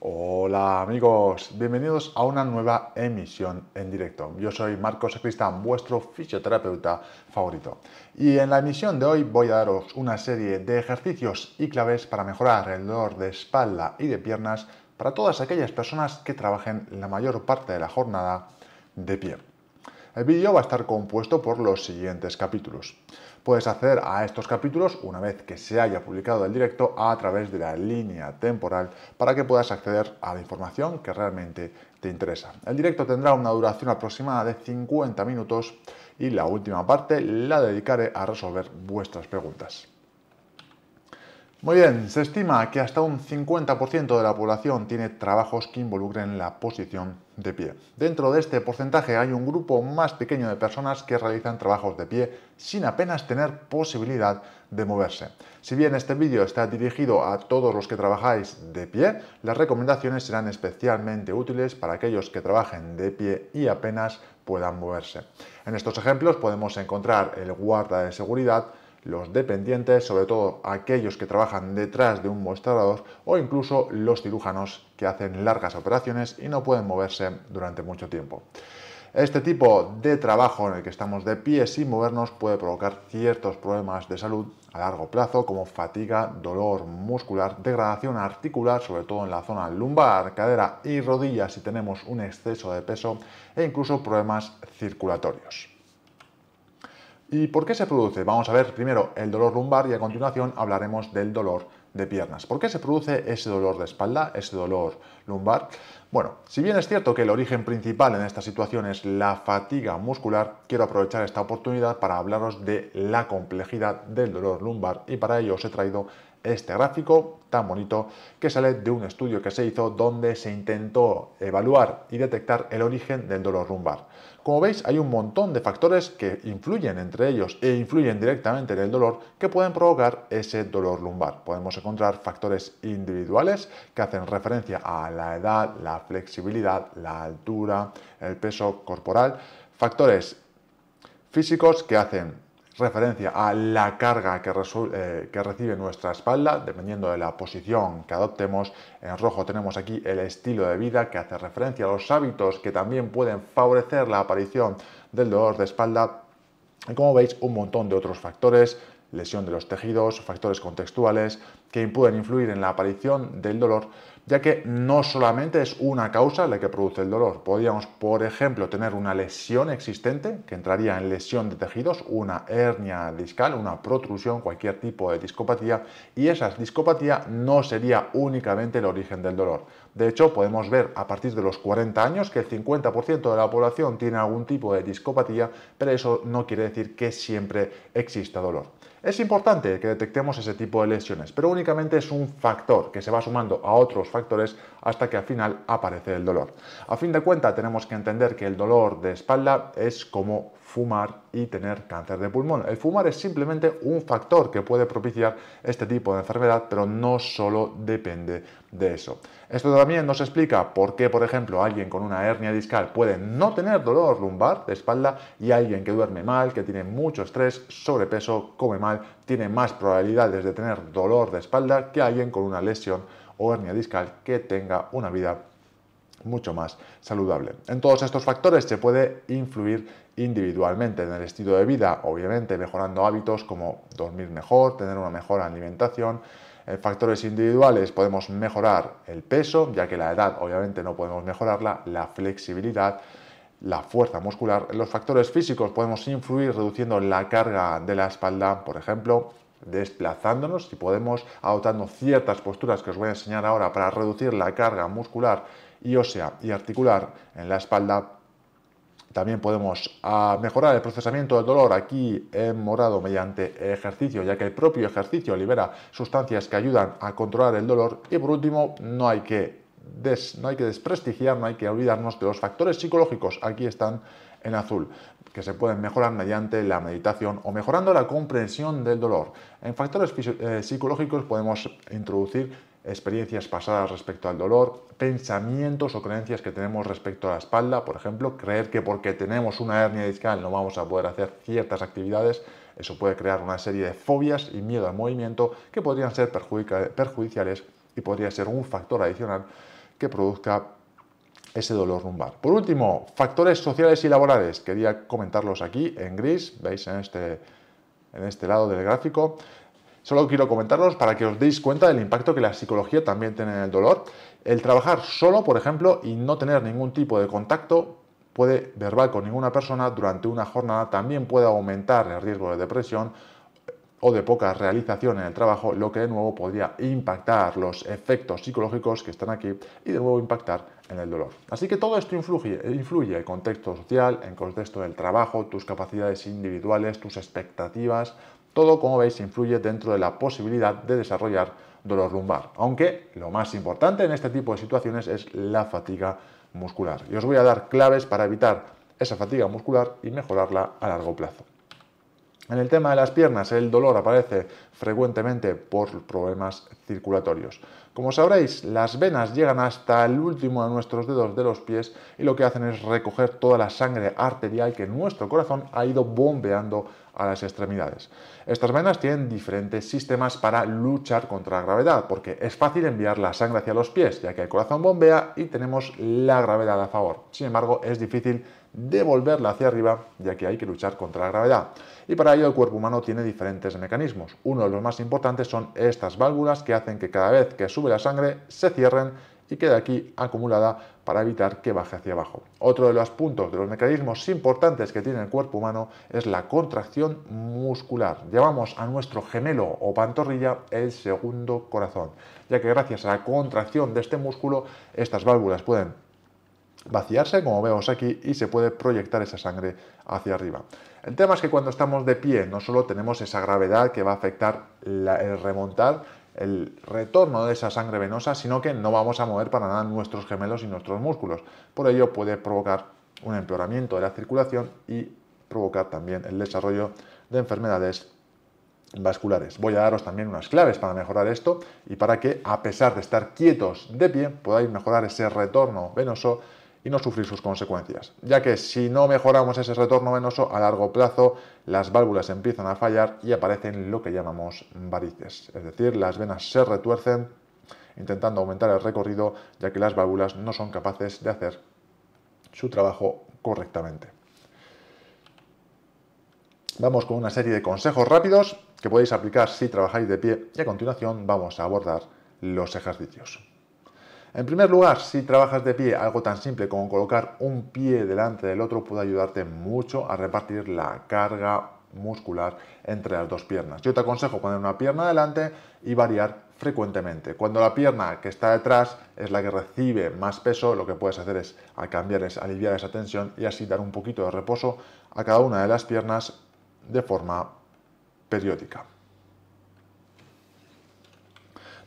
Hola amigos, bienvenidos a una nueva emisión en directo. Yo soy Marcos Sacristán, vuestro fisioterapeuta favorito. Y en la emisión de hoy voy a daros una serie de ejercicios y claves para mejorar el dolor de espalda y de piernas para todas aquellas personas que trabajen la mayor parte de la jornada de pie. El vídeo va a estar compuesto por los siguientes capítulos. Puedes acceder a estos capítulos una vez que se haya publicado el directo a través de la línea temporal para que puedas acceder a la información que realmente te interesa. El directo tendrá una duración aproximada de 50 minutos y la última parte la dedicaré a resolver vuestras preguntas. Muy bien, se estima que hasta un 50% de la población tiene trabajos que involucren la posición de pie. Dentro de este porcentaje hay un grupo más pequeño de personas que realizan trabajos de pie sin apenas tener posibilidad de moverse. Si bien este vídeo está dirigido a todos los que trabajáis de pie, las recomendaciones serán especialmente útiles para aquellos que trabajen de pie y apenas puedan moverse. En estos ejemplos podemos encontrar el guarda de seguridad, los dependientes, sobre todo aquellos que trabajan detrás de un mostrador o incluso los cirujanos que hacen largas operaciones y no pueden moverse durante mucho tiempo. Este tipo de trabajo en el que estamos de pie sin movernos puede provocar ciertos problemas de salud a largo plazo como fatiga, dolor muscular, degradación articular, sobre todo en la zona lumbar, cadera y rodillas si tenemos un exceso de peso e incluso problemas circulatorios. ¿Y por qué se produce? Vamos a ver primero el dolor lumbar y a continuación hablaremos del dolor de piernas. ¿Por qué se produce ese dolor de espalda, ese dolor lumbar? Bueno, si bien es cierto que el origen principal en esta situación es la fatiga muscular, quiero aprovechar esta oportunidad para hablaros de la complejidad del dolor lumbar y para ello os he traído este gráfico tan bonito que sale de un estudio que se hizo donde se intentó evaluar y detectar el origen del dolor lumbar. Como veis, hay un montón de factores que influyen entre ellos e influyen directamente en el dolor que pueden provocar ese dolor lumbar. Podemos encontrar factores individuales que hacen referencia a la edad, la flexibilidad, la altura, el peso corporal, factores físicos que hacen referencia a la carga eh, que, recibe nuestra espalda, dependiendo de la posición que adoptemos. En rojo tenemos aquí el estilo de vida que hace referencia a los hábitos que también pueden favorecer la aparición del dolor de espalda. Y como veis, un montón de otros factores, lesión de los tejidos, factores contextuales que pueden influir en la aparición del dolor ya que no solamente es una causa la que produce el dolor. Podríamos, por ejemplo, tener una lesión existente, que entraría en lesión de tejidos, una hernia discal, una protrusión, cualquier tipo de discopatía, y esa discopatía no sería únicamente el origen del dolor. De hecho, podemos ver a partir de los 40 años que el 50% de la población tiene algún tipo de discopatía, pero eso no quiere decir que siempre exista dolor. Es importante que detectemos ese tipo de lesiones, pero únicamente es un factor que se va sumando a otros factores hasta que al final aparece el dolor. A fin de cuentas, tenemos que entender que el dolor de espalda es como fumar y tener cáncer de pulmón. El fumar es simplemente un factor que puede propiciar este tipo de enfermedad, pero no solo depende de eso. Esto también nos explica por qué, por ejemplo, alguien con una hernia discal puede no tener dolor lumbar de espalda y alguien que duerme mal, que tiene mucho estrés, sobrepeso, come mal, tiene más probabilidades de tener dolor de espalda que alguien con una lesión o hernia discal que tenga una vida mucho más saludable. En todos estos factores se puede influir individualmente en el estilo de vida, obviamente mejorando hábitos como dormir mejor, tener una mejor alimentación, en factores individuales podemos mejorar el peso, ya que la edad obviamente no podemos mejorarla, la flexibilidad, la fuerza muscular. En los factores físicos podemos influir reduciendo la carga de la espalda, por ejemplo, desplazándonos, y podemos, adoptando ciertas posturas que os voy a enseñar ahora para reducir la carga muscular y ósea y articular en la espalda. También podemos ah, mejorar el procesamiento del dolor aquí en morado mediante ejercicio, ya que el propio ejercicio libera sustancias que ayudan a controlar el dolor. Y por último, no hay que, no hay que desprestigiar, no hay que olvidarnos de los factores psicológicos. Aquí están en azul, que se pueden mejorar mediante la meditación o mejorando la comprensión del dolor. En factores eh, psicológicos podemos introducir experiencias pasadas respecto al dolor, pensamientos o creencias que tenemos respecto a la espalda, por ejemplo, creer que porque tenemos una hernia discal no vamos a poder hacer ciertas actividades, eso puede crear una serie de fobias y miedo al movimiento que podrían ser perjudiciales y podría ser un factor adicional que produzca ese dolor lumbar. Por último, factores sociales y laborales. Quería comentarlos aquí en gris, veis en este, en este lado del gráfico. Solo quiero comentarlos para que os deis cuenta del impacto que la psicología también tiene en el dolor. El trabajar solo, por ejemplo, y no tener ningún tipo de contacto puede verbal con ninguna persona durante una jornada también puede aumentar el riesgo de depresión o de poca realización en el trabajo, lo que de nuevo podría impactar los efectos psicológicos que están aquí y de nuevo impactar en el dolor. Así que todo esto influye, influye el contexto social, el contexto del trabajo, tus capacidades individuales, tus expectativas, todo, como veis, influye dentro de la posibilidad de desarrollar dolor lumbar, aunque lo más importante en este tipo de situaciones es la fatiga muscular. Y os voy a dar claves para evitar esa fatiga muscular y mejorarla a largo plazo. En el tema de las piernas, el dolor aparece frecuentemente por problemas circulatorios. Como sabréis, las venas llegan hasta el último de nuestros dedos de los pies y lo que hacen es recoger toda la sangre arterial que nuestro corazón ha ido bombeando a las extremidades. Estas venas tienen diferentes sistemas para luchar contra la gravedad, porque es fácil enviar la sangre hacia los pies, ya que el corazón bombea y tenemos la gravedad a favor. Sin embargo, es difícil devolverla hacia arriba, ya que hay que luchar contra la gravedad. Y para ello el cuerpo humano tiene diferentes mecanismos. Uno de los más importantes son estas válvulas que hacen que cada vez que sube la sangre se cierren y queda aquí acumulada para evitar que baje hacia abajo. Otro de los puntos de los mecanismos importantes que tiene el cuerpo humano es la contracción muscular. Llevamos a nuestro gemelo o pantorrilla el segundo corazón, ya que gracias a la contracción de este músculo estas válvulas pueden vaciarse, como vemos aquí, y se puede proyectar esa sangre hacia arriba. El tema es que cuando estamos de pie no solo tenemos esa gravedad que va a afectar el remontar, el retorno de esa sangre venosa, sino que no vamos a mover para nada nuestros gemelos y nuestros músculos. Por ello puede provocar un empeoramiento de la circulación y provocar también el desarrollo de enfermedades vasculares. Voy a daros también unas claves para mejorar esto y para que, a pesar de estar quietos de pie, podáis mejorar ese retorno venoso y no sufrir sus consecuencias, ya que si no mejoramos ese retorno venoso a largo plazo, las válvulas empiezan a fallar y aparecen lo que llamamos varices, es decir, las venas se retuercen intentando aumentar el recorrido, ya que las válvulas no son capaces de hacer su trabajo correctamente. Vamos con una serie de consejos rápidos que podéis aplicar si trabajáis de pie y a continuación vamos a abordar los ejercicios. En primer lugar, si trabajas de pie, algo tan simple como colocar un pie delante del otro puede ayudarte mucho a repartir la carga muscular entre las dos piernas. Yo te aconsejo poner una pierna delante y variar frecuentemente. Cuando la pierna que está detrás es la que recibe más peso, lo que puedes hacer es al cambiar, aliviar esa tensión y así dar un poquito de reposo a cada una de las piernas de forma periódica.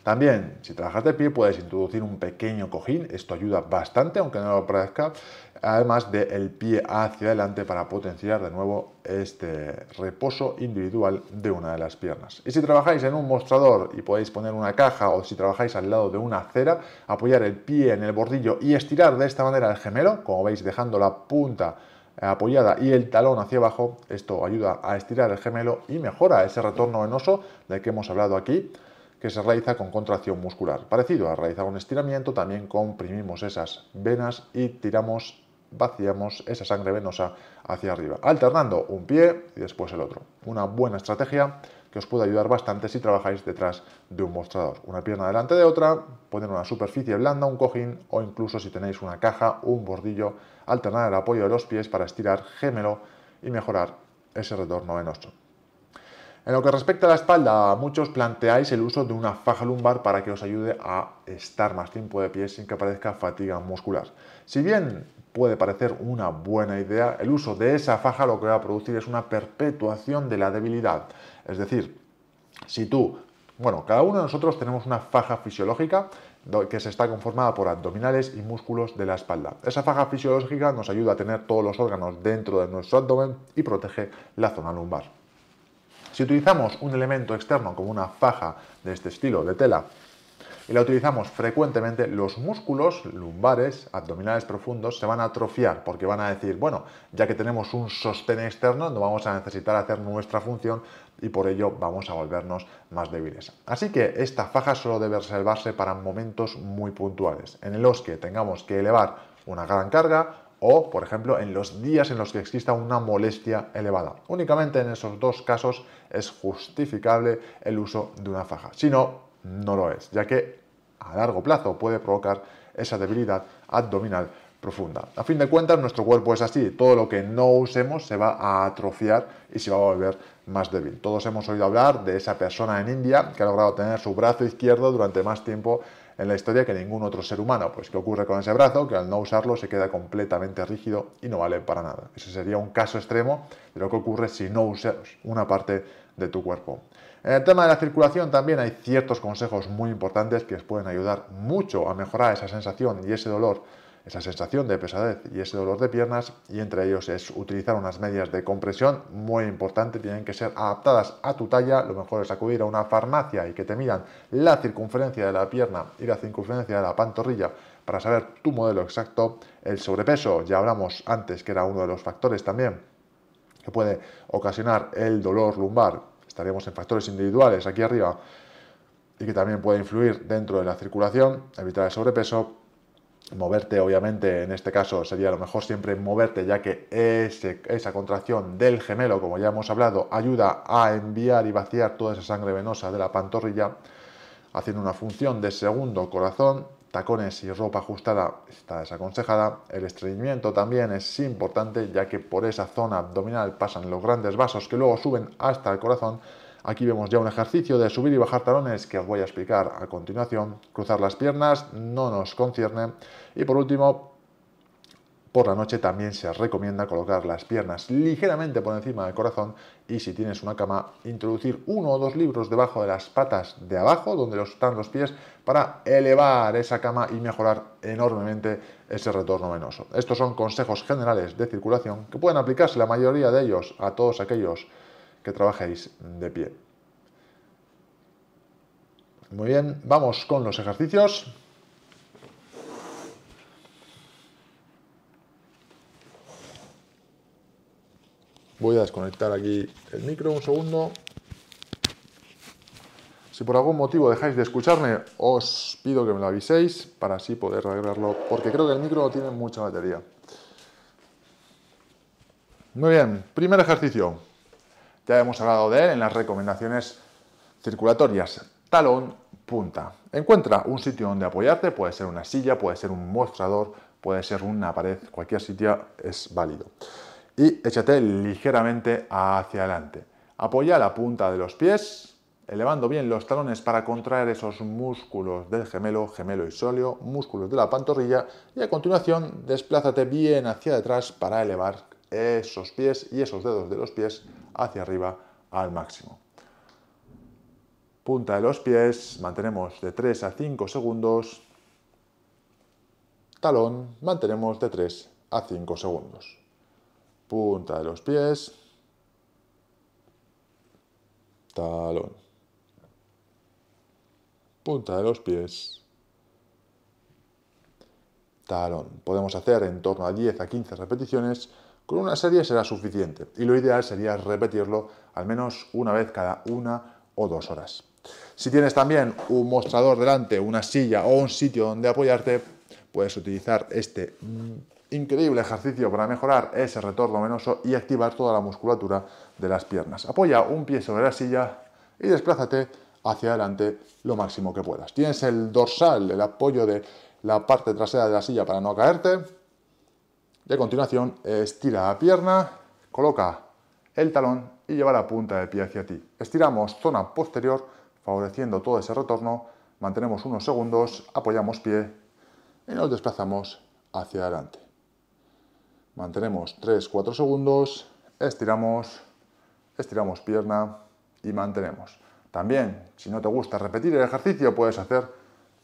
También, si trabajas de pie, puedes introducir un pequeño cojín, esto ayuda bastante, aunque no lo parezca, además del el pie hacia adelante para potenciar de nuevo este reposo individual de una de las piernas. Y si trabajáis en un mostrador y podéis poner una caja o si trabajáis al lado de una acera, apoyar el pie en el bordillo y estirar de esta manera el gemelo, como veis dejando la punta eh, apoyada y el talón hacia abajo, esto ayuda a estirar el gemelo y mejora ese retorno venoso del que hemos hablado aquí que se realiza con contracción muscular. Parecido a realizar un estiramiento, también comprimimos esas venas y tiramos, vaciamos esa sangre venosa hacia arriba, alternando un pie y después el otro. Una buena estrategia que os puede ayudar bastante si trabajáis detrás de un mostrador. Una pierna delante de otra, poner una superficie blanda, un cojín o incluso si tenéis una caja un bordillo, alternar el apoyo de los pies para estirar, gemelo y mejorar ese retorno venoso. En lo que respecta a la espalda, muchos planteáis el uso de una faja lumbar para que os ayude a estar más tiempo de pie sin que aparezca fatiga muscular. Si bien puede parecer una buena idea, el uso de esa faja lo que va a producir es una perpetuación de la debilidad. Es decir, si tú, bueno, cada uno de nosotros tenemos una faja fisiológica que se está conformada por abdominales y músculos de la espalda. Esa faja fisiológica nos ayuda a tener todos los órganos dentro de nuestro abdomen y protege la zona lumbar. Si utilizamos un elemento externo como una faja de este estilo de tela y la utilizamos frecuentemente, los músculos lumbares, abdominales profundos, se van a atrofiar porque van a decir, bueno, ya que tenemos un sostén externo, no vamos a necesitar hacer nuestra función y por ello vamos a volvernos más débiles. Así que esta faja solo debe reservarse para momentos muy puntuales, en los que tengamos que elevar una gran carga o, por ejemplo, en los días en los que exista una molestia elevada. Únicamente en esos dos casos es justificable el uso de una faja. Si no, no lo es, ya que a largo plazo puede provocar esa debilidad abdominal profunda. A fin de cuentas, nuestro cuerpo es así, todo lo que no usemos se va a atrofiar y se va a volver más débil. Todos hemos oído hablar de esa persona en India que ha logrado tener su brazo izquierdo durante más tiempo en la historia que ningún otro ser humano. Pues, ¿qué ocurre con ese brazo? Que al no usarlo se queda completamente rígido y no vale para nada. Ese sería un caso extremo de lo que ocurre si no usas una parte de tu cuerpo. En el tema de la circulación también hay ciertos consejos muy importantes que os pueden ayudar mucho a mejorar esa sensación y ese dolor esa sensación de pesadez y ese dolor de piernas y entre ellos es utilizar unas medias de compresión muy importante, tienen que ser adaptadas a tu talla, lo mejor es acudir a una farmacia y que te midan la circunferencia de la pierna y la circunferencia de la pantorrilla para saber tu modelo exacto, el sobrepeso, ya hablamos antes que era uno de los factores también que puede ocasionar el dolor lumbar, estaríamos en factores individuales aquí arriba y que también puede influir dentro de la circulación, evitar el sobrepeso, moverte, obviamente, en este caso sería lo mejor siempre moverte, ya que esa contracción del gemelo, como ya hemos hablado, ayuda a enviar y vaciar toda esa sangre venosa de la pantorrilla, haciendo una función de segundo corazón. Tacones y ropa ajustada está desaconsejada. El estreñimiento también es importante, ya que por esa zona abdominal pasan los grandes vasos que luego suben hasta el corazón Aquí vemos ya un ejercicio de subir y bajar talones que os voy a explicar a continuación. Cruzar las piernas no nos concierne. Y por último, por la noche también se recomienda colocar las piernas ligeramente por encima del corazón y si tienes una cama, introducir uno o dos libros debajo de las patas de abajo, donde están los pies, para elevar esa cama y mejorar enormemente ese retorno venoso. Estos son consejos generales de circulación que pueden aplicarse la mayoría de ellos a todos aquellos que trabajéis de pie. Muy bien, vamos con los ejercicios. Voy a desconectar aquí el micro un segundo. Si por algún motivo dejáis de escucharme, os pido que me lo aviséis para así poder arreglarlo, porque creo que el micro tiene mucha batería. Muy bien, primer ejercicio. Ya hemos hablado de él en las recomendaciones circulatorias. Talón, punta. Encuentra un sitio donde apoyarte, puede ser una silla, puede ser un mostrador, puede ser una pared, cualquier sitio es válido. Y échate ligeramente hacia adelante. Apoya la punta de los pies, elevando bien los talones para contraer esos músculos del gemelo, gemelo y sóleo, músculos de la pantorrilla y a continuación desplázate bien hacia detrás para elevar esos pies y esos dedos de los pies hacia arriba al máximo. Punta de los pies, mantenemos de 3 a 5 segundos. Talón, mantenemos de 3 a 5 segundos. Punta de los pies. Talón. Punta de los pies. Talón. Podemos hacer en torno a 10 a 15 repeticiones con una serie será suficiente y lo ideal sería repetirlo al menos una vez cada una o dos horas. Si tienes también un mostrador delante, una silla o un sitio donde apoyarte, puedes utilizar este mm, increíble ejercicio para mejorar ese retorno venoso y activar toda la musculatura de las piernas. Apoya un pie sobre la silla y desplázate hacia adelante lo máximo que puedas. Tienes el dorsal, el apoyo de la parte trasera de la silla para no caerte y a continuación, estira la pierna, coloca el talón y lleva la punta del pie hacia ti. Estiramos zona posterior, favoreciendo todo ese retorno, mantenemos unos segundos, apoyamos pie y nos desplazamos hacia adelante. Mantenemos 3-4 segundos, estiramos, estiramos pierna y mantenemos. También, si no te gusta repetir el ejercicio, puedes hacer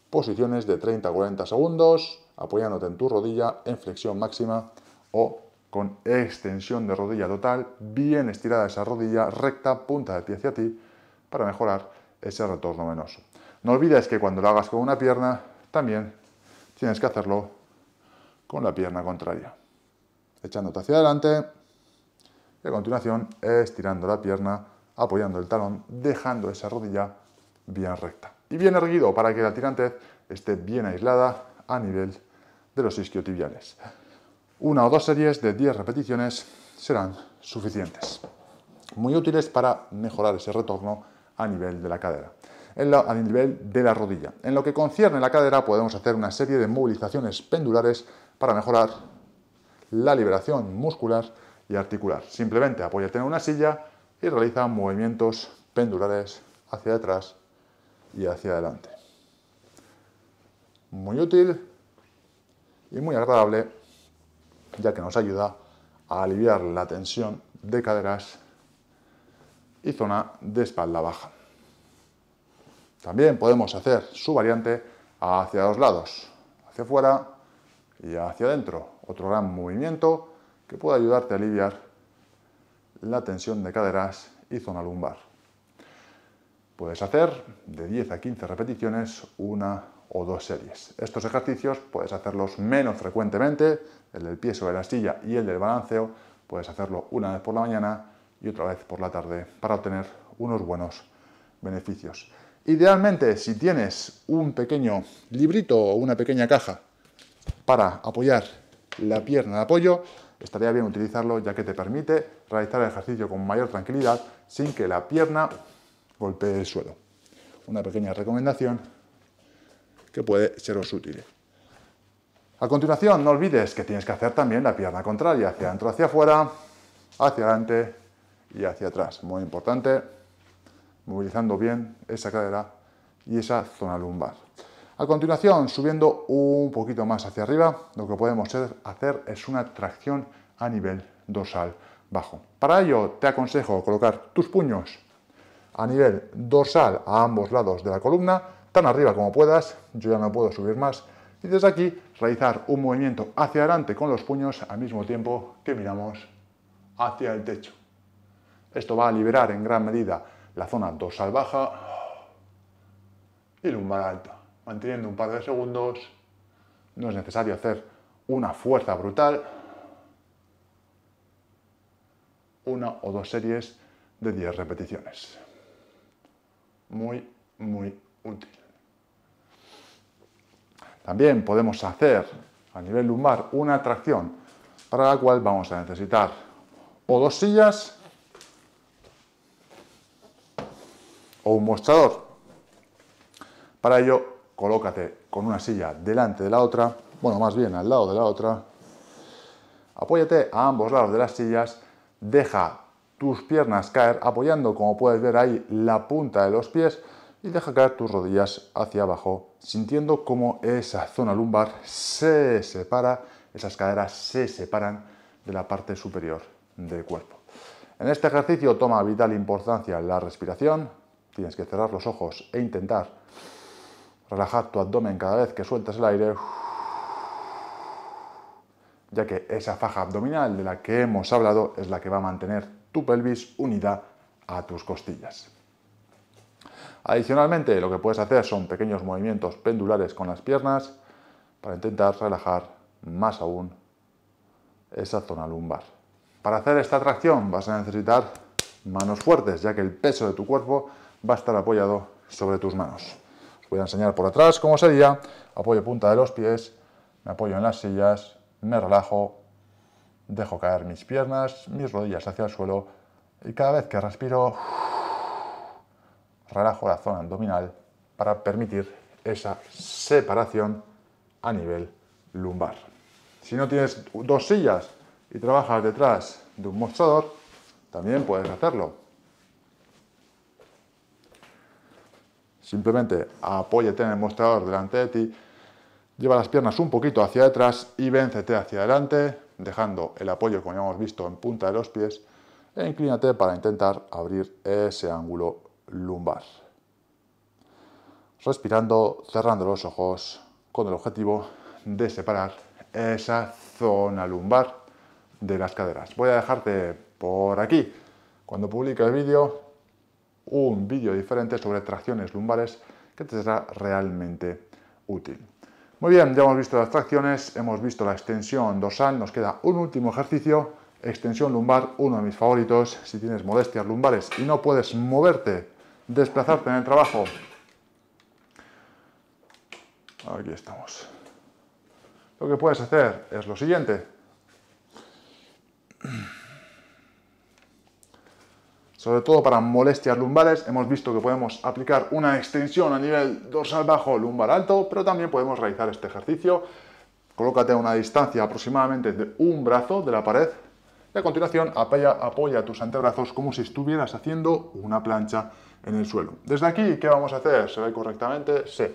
posiciones de 30-40 segundos, apoyándote en tu rodilla en flexión máxima o con extensión de rodilla total, bien estirada esa rodilla, recta, punta de pie hacia ti, para mejorar ese retorno venoso. No olvides que cuando lo hagas con una pierna, también tienes que hacerlo con la pierna contraria. Echándote hacia adelante y a continuación estirando la pierna, apoyando el talón, dejando esa rodilla bien recta. Y bien erguido para que la tirantez esté bien aislada a nivel de los isquiotibiales. Una o dos series de 10 repeticiones serán suficientes, muy útiles para mejorar ese retorno a nivel de la cadera. En a nivel de la rodilla. En lo que concierne la cadera podemos hacer una serie de movilizaciones pendulares para mejorar la liberación muscular y articular. Simplemente apóyate en una silla y realiza movimientos pendulares hacia atrás y hacia adelante muy útil y muy agradable, ya que nos ayuda a aliviar la tensión de caderas y zona de espalda baja. También podemos hacer su variante hacia dos lados, hacia afuera y hacia adentro. Otro gran movimiento que puede ayudarte a aliviar la tensión de caderas y zona lumbar. Puedes hacer de 10 a 15 repeticiones una o dos series. Estos ejercicios puedes hacerlos menos frecuentemente, el del pie sobre la silla y el del balanceo, puedes hacerlo una vez por la mañana y otra vez por la tarde para obtener unos buenos beneficios. Idealmente, si tienes un pequeño librito o una pequeña caja para apoyar la pierna de apoyo, estaría bien utilizarlo ya que te permite realizar el ejercicio con mayor tranquilidad sin que la pierna golpee el suelo. Una pequeña recomendación que puede seros útil. A continuación, no olvides que tienes que hacer también la pierna contraria, hacia adentro, hacia afuera, hacia adelante y hacia atrás. Muy importante, movilizando bien esa cadera y esa zona lumbar. A continuación, subiendo un poquito más hacia arriba, lo que podemos hacer es una tracción a nivel dorsal bajo. Para ello, te aconsejo colocar tus puños a nivel dorsal a ambos lados de la columna tan arriba como puedas, yo ya no puedo subir más, y desde aquí realizar un movimiento hacia adelante con los puños al mismo tiempo que miramos hacia el techo. Esto va a liberar en gran medida la zona dorsal baja y lumbar alta, manteniendo un par de segundos. No es necesario hacer una fuerza brutal, una o dos series de 10 repeticiones. Muy, muy útil. También podemos hacer a nivel lumbar una tracción para la cual vamos a necesitar o dos sillas o un mostrador. Para ello, colócate con una silla delante de la otra, bueno, más bien al lado de la otra, apóyate a ambos lados de las sillas, deja tus piernas caer apoyando, como puedes ver ahí, la punta de los pies y deja caer tus rodillas hacia abajo, sintiendo cómo esa zona lumbar se separa, esas caderas se separan de la parte superior del cuerpo. En este ejercicio toma vital importancia la respiración, tienes que cerrar los ojos e intentar relajar tu abdomen cada vez que sueltas el aire, ya que esa faja abdominal de la que hemos hablado es la que va a mantener tu pelvis unida a tus costillas. Adicionalmente, lo que puedes hacer son pequeños movimientos pendulares con las piernas para intentar relajar más aún esa zona lumbar. Para hacer esta tracción vas a necesitar manos fuertes, ya que el peso de tu cuerpo va a estar apoyado sobre tus manos. Os voy a enseñar por atrás cómo sería. Apoyo punta de los pies, me apoyo en las sillas, me relajo, dejo caer mis piernas, mis rodillas hacia el suelo y cada vez que respiro relajo la zona abdominal para permitir esa separación a nivel lumbar. Si no tienes dos sillas y trabajas detrás de un mostrador, también puedes hacerlo. Simplemente apóyate en el mostrador delante de ti, lleva las piernas un poquito hacia detrás y véncete hacia adelante, dejando el apoyo, como ya hemos visto, en punta de los pies e inclínate para intentar abrir ese ángulo lumbar. Respirando, cerrando los ojos con el objetivo de separar esa zona lumbar de las caderas. Voy a dejarte por aquí, cuando publique el vídeo, un vídeo diferente sobre tracciones lumbares que te será realmente útil. Muy bien, ya hemos visto las tracciones, hemos visto la extensión dorsal, nos queda un último ejercicio, extensión lumbar, uno de mis favoritos. Si tienes molestias lumbares y no puedes moverte desplazarte en el trabajo. Aquí estamos. Lo que puedes hacer es lo siguiente. Sobre todo para molestias lumbares, hemos visto que podemos aplicar una extensión a nivel dorsal bajo, lumbar alto, pero también podemos realizar este ejercicio. Colócate a una distancia aproximadamente de un brazo de la pared y a continuación apoya, apoya tus antebrazos como si estuvieras haciendo una plancha en el suelo. Desde aquí, ¿qué vamos a hacer? ¿Se ve correctamente? Sí.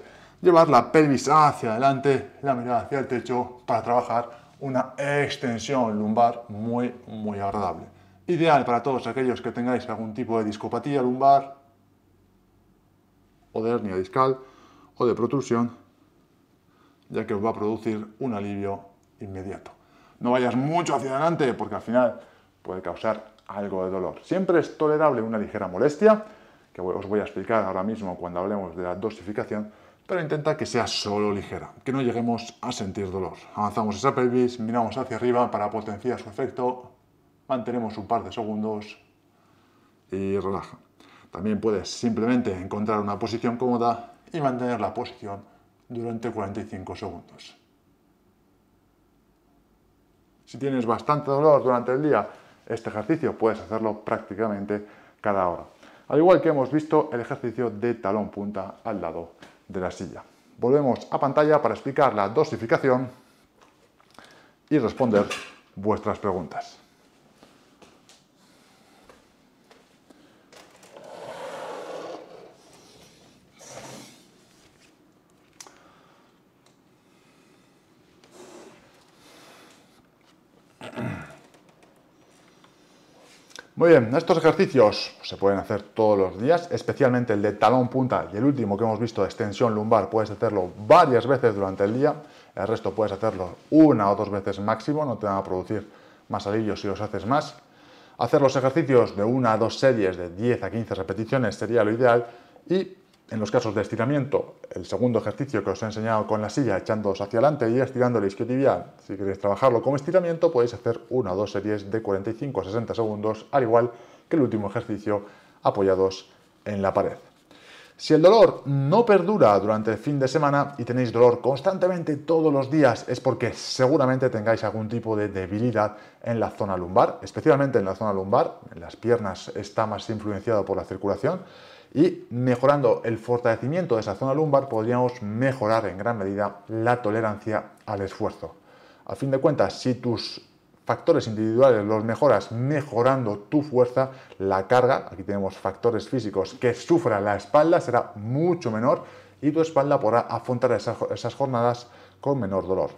Llevar la pelvis hacia adelante, la mirada hacia el techo para trabajar una extensión lumbar muy, muy agradable. Ideal para todos aquellos que tengáis algún tipo de discopatía lumbar o de hernia discal o de protrusión, ya que os va a producir un alivio inmediato. No vayas mucho hacia adelante porque al final puede causar algo de dolor. Siempre es tolerable una ligera molestia, que os voy a explicar ahora mismo cuando hablemos de la dosificación, pero intenta que sea solo ligera, que no lleguemos a sentir dolor. Avanzamos esa pelvis, miramos hacia arriba para potenciar su efecto, mantenemos un par de segundos y relaja. También puedes simplemente encontrar una posición cómoda y mantener la posición durante 45 segundos. Si tienes bastante dolor durante el día, este ejercicio puedes hacerlo prácticamente cada hora al igual que hemos visto el ejercicio de talón punta al lado de la silla. Volvemos a pantalla para explicar la dosificación y responder vuestras preguntas. Muy bien, estos ejercicios se pueden hacer todos los días, especialmente el de talón punta y el último que hemos visto, extensión lumbar, puedes hacerlo varias veces durante el día, el resto puedes hacerlo una o dos veces máximo, no te van a producir más alivio si los haces más. Hacer los ejercicios de una a dos series de 10 a 15 repeticiones sería lo ideal y en los casos de estiramiento, el segundo ejercicio que os he enseñado con la silla, echándoos hacia adelante y estirando el isquiotibial, si queréis trabajarlo como estiramiento, podéis hacer una o dos series de 45 a 60 segundos, al igual que el último ejercicio, apoyados en la pared. Si el dolor no perdura durante el fin de semana y tenéis dolor constantemente todos los días, es porque seguramente tengáis algún tipo de debilidad en la zona lumbar, especialmente en la zona lumbar, en las piernas está más influenciado por la circulación y mejorando el fortalecimiento de esa zona lumbar podríamos mejorar en gran medida la tolerancia al esfuerzo. A fin de cuentas, si tus factores individuales los mejoras mejorando tu fuerza, la carga, aquí tenemos factores físicos que sufra la espalda, será mucho menor y tu espalda podrá afrontar esas, esas jornadas con menor dolor.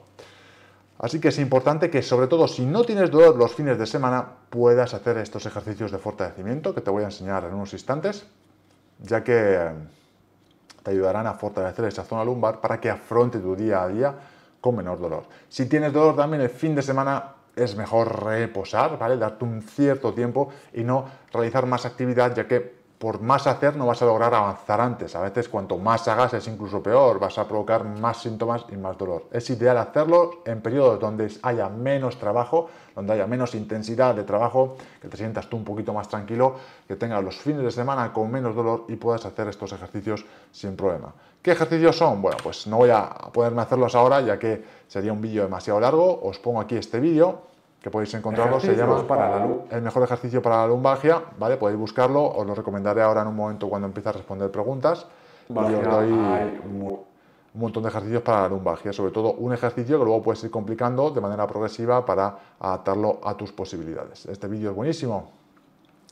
Así que es importante que, sobre todo si no tienes dolor los fines de semana, puedas hacer estos ejercicios de fortalecimiento que te voy a enseñar en unos instantes ya que te ayudarán a fortalecer esa zona lumbar para que afronte tu día a día con menor dolor. Si tienes dolor también el fin de semana es mejor reposar, ¿vale? Darte un cierto tiempo y no realizar más actividad ya que por más hacer no vas a lograr avanzar antes. A veces cuanto más hagas es incluso peor, vas a provocar más síntomas y más dolor. Es ideal hacerlo en periodos donde haya menos trabajo, donde haya menos intensidad de trabajo, que te sientas tú un poquito más tranquilo, que tengas los fines de semana con menos dolor y puedas hacer estos ejercicios sin problema. ¿Qué ejercicios son? Bueno, pues no voy a poderme hacerlos ahora ya que sería un vídeo demasiado largo. Os pongo aquí este vídeo que podéis encontrarlo, se llama para el mejor ejercicio para la lumbagia. ¿vale? Podéis buscarlo, os lo recomendaré ahora en un momento cuando empiece a responder preguntas. Vale, y doy un, un montón de ejercicios para la lumbagia, sobre todo un ejercicio que luego puedes ir complicando de manera progresiva para adaptarlo a tus posibilidades. Este vídeo es buenísimo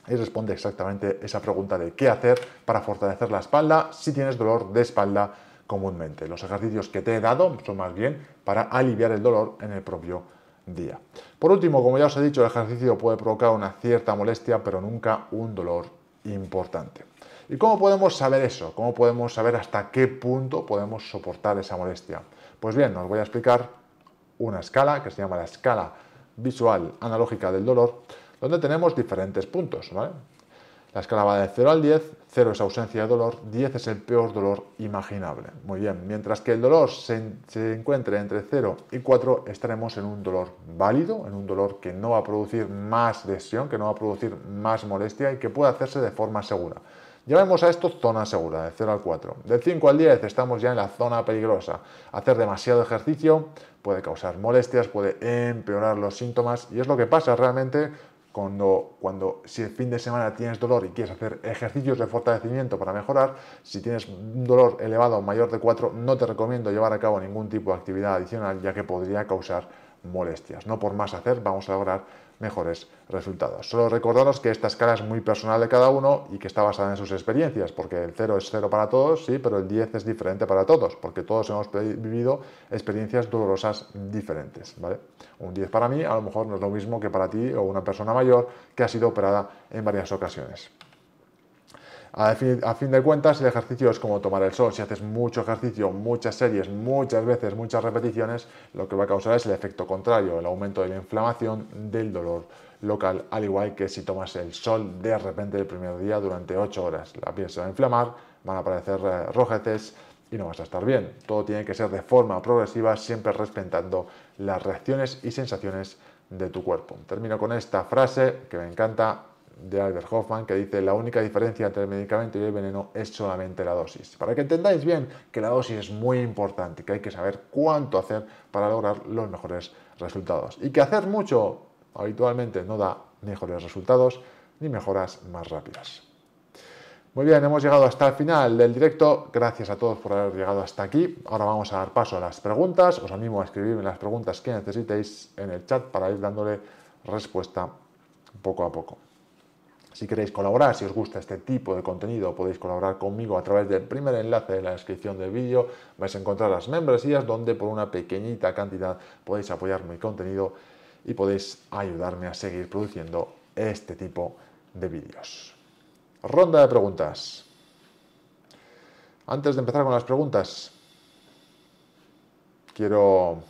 y responde exactamente esa pregunta de qué hacer para fortalecer la espalda si tienes dolor de espalda comúnmente. Los ejercicios que te he dado son más bien para aliviar el dolor en el propio día. Por último, como ya os he dicho, el ejercicio puede provocar una cierta molestia, pero nunca un dolor importante. ¿Y cómo podemos saber eso? ¿Cómo podemos saber hasta qué punto podemos soportar esa molestia? Pues bien, os voy a explicar una escala que se llama la escala visual analógica del dolor, donde tenemos diferentes puntos. La escala va de 0 al 10 0 es ausencia de dolor, 10 es el peor dolor imaginable. Muy bien, mientras que el dolor se, encuentre entre 0 y 4, estaremos en un dolor válido, en un dolor que no va a producir más lesión, que no va a producir más molestia y que puede hacerse de forma segura. Llamemos a esto zona segura, de 0 al 4. Del 5 al 10 estamos ya en la zona peligrosa. Hacer demasiado ejercicio puede causar molestias, puede empeorar los síntomas y es lo que pasa realmente cuando, si el fin de semana tienes dolor y quieres hacer ejercicios de fortalecimiento para mejorar, si tienes un dolor elevado mayor de 4, no te recomiendo llevar a cabo ningún tipo de actividad adicional ya que podría causar molestias. No por más hacer vamos a lograr mejores resultados. Solo recordaros que esta escala es muy personal de cada uno y que está basada en sus experiencias, porque el 0 es 0 para todos, sí, pero el 10 es diferente para todos, porque todos hemos vivido experiencias dolorosas diferentes, ¿vale? Un 10 para mí a lo mejor no es lo mismo que para ti o una persona mayor que ha sido operada en varias ocasiones. A fin, de cuentas, el ejercicio es como tomar el sol. Si haces mucho ejercicio, muchas series, muchas veces, muchas repeticiones, lo que va a causar es el efecto contrario, el aumento de la inflamación, del dolor local, al igual que si tomas el sol de repente el primer día durante 8 horas. La piel se va a inflamar, van a aparecer eh, rojeces y no vas a estar bien. Todo tiene que ser de forma progresiva, siempre respetando las reacciones y sensaciones de tu cuerpo. Termino con esta frase que me encanta de Albert Hoffman que dice la única diferencia entre el medicamento y el veneno es solamente la dosis. Para que entendáis bien que la dosis es muy importante, que hay que saber cuánto hacer para lograr los mejores resultados. Y que hacer mucho habitualmente no da mejores resultados ni mejoras más rápidas. Muy bien, hemos llegado hasta el final del directo. Gracias a todos por haber llegado hasta aquí. Ahora vamos a dar paso a las preguntas. Os animo a escribirme las preguntas que necesitéis en el chat para ir dándole respuesta poco a poco. Si queréis colaborar, si os gusta este tipo de contenido, podéis colaborar conmigo a través del primer enlace de la descripción del vídeo. Vais a encontrar las membresías donde por una pequeñita cantidad podéis apoyar mi contenido y podéis ayudarme a seguir produciendo este tipo de vídeos. Ronda de preguntas. Antes de empezar con las preguntas, quiero...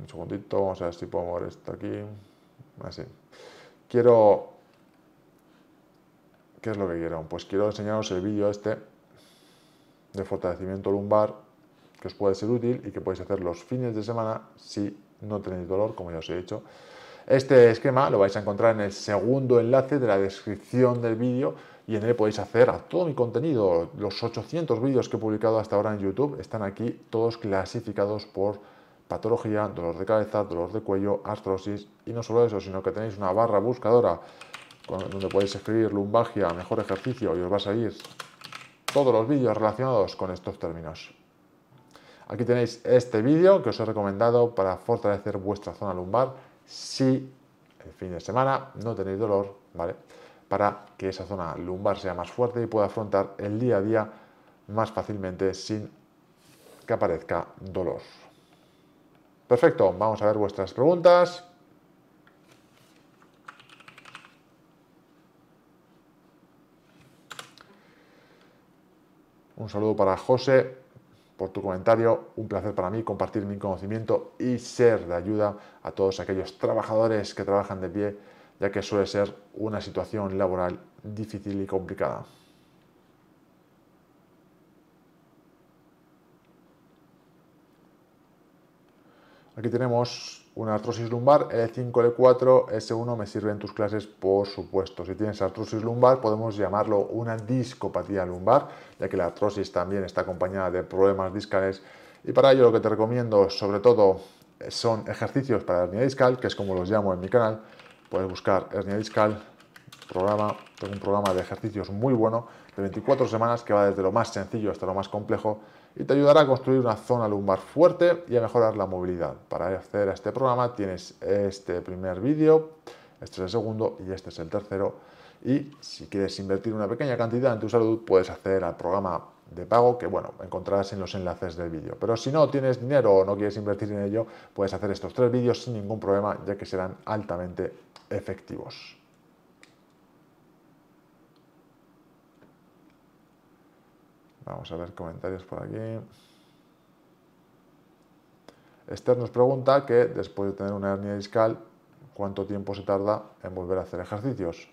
Un segundito, vamos a ver si puedo mover esto aquí. Así quiero... ¿Qué es lo que quiero? Pues quiero enseñaros el vídeo este de fortalecimiento lumbar que os puede ser útil y que podéis hacer los fines de semana si no tenéis dolor, como ya os he dicho. Este esquema lo vais a encontrar en el segundo enlace de la descripción del vídeo y en él podéis hacer a todo mi contenido. Los 800 vídeos que he publicado hasta ahora en YouTube están aquí todos clasificados por patología, dolor de cabeza, dolor de cuello, astrosis y no solo eso, sino que tenéis una barra buscadora donde podéis escribir lumbagia, mejor ejercicio y os va a salir todos los vídeos relacionados con estos términos. Aquí tenéis este vídeo que os he recomendado para fortalecer vuestra zona lumbar si el fin de semana no tenéis dolor, ¿vale? Para que esa zona lumbar sea más fuerte y pueda afrontar el día a día más fácilmente sin que aparezca dolor. Perfecto, vamos a ver vuestras preguntas. Un saludo para José por tu comentario. Un placer para mí compartir mi conocimiento y ser de ayuda a todos aquellos trabajadores que trabajan de pie, ya que suele ser una situación laboral difícil y complicada. Aquí tenemos una artrosis lumbar, L5, L4, S1 me sirve en tus clases, por supuesto. Si tienes artrosis lumbar, podemos llamarlo una discopatía lumbar, ya que la artrosis también está acompañada de problemas discales. Y para ello lo que te recomiendo, sobre todo, son ejercicios para hernia discal, que es como los llamo en mi canal. Puedes buscar hernia discal, programa, un programa de ejercicios muy bueno, de 24 semanas, que va desde lo más sencillo hasta lo más complejo, y te ayudará a construir una zona lumbar fuerte y a mejorar la movilidad. Para acceder a este programa tienes este primer vídeo, este es el segundo y este es el tercero. Y si quieres invertir una pequeña cantidad en tu salud, puedes acceder al programa de pago que bueno, encontrarás en los enlaces del vídeo. Pero si no tienes dinero o no quieres invertir en ello, puedes hacer estos tres vídeos sin ningún problema ya que serán altamente efectivos. Vamos a ver comentarios por aquí. Esther nos pregunta que después de tener una hernia discal, ¿cuánto tiempo se tarda en volver a hacer ejercicios?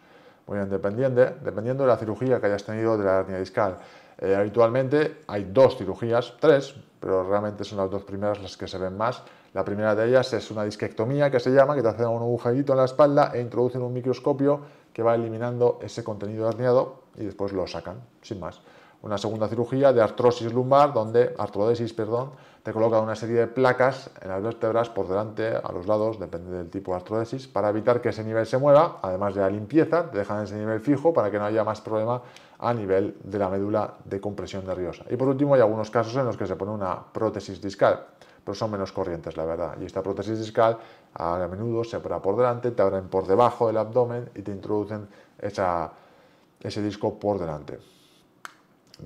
Muy bien, dependiendo, de la cirugía que hayas tenido de la hernia discal. Eh, habitualmente hay dos cirugías, tres, pero realmente son las dos primeras las que se ven más. La primera de ellas es una disquectomía que se llama, que te hacen un agujerito en la espalda e introducen un microscopio que va eliminando ese contenido herniado y después lo sacan, sin más una segunda cirugía de artrosis lumbar, donde, artrodesis, perdón, te coloca una serie de placas en las vértebras por delante, a los lados, depende del tipo de artrodesis, para evitar que ese nivel se mueva, además de la limpieza, te dejan ese nivel fijo para que no haya más problema a nivel de la médula de compresión nerviosa. Y por último, hay algunos casos en los que se pone una prótesis discal, pero son menos corrientes, la verdad. Y esta prótesis discal a menudo se opera por delante, te abren por debajo del abdomen y te introducen ese disco por delante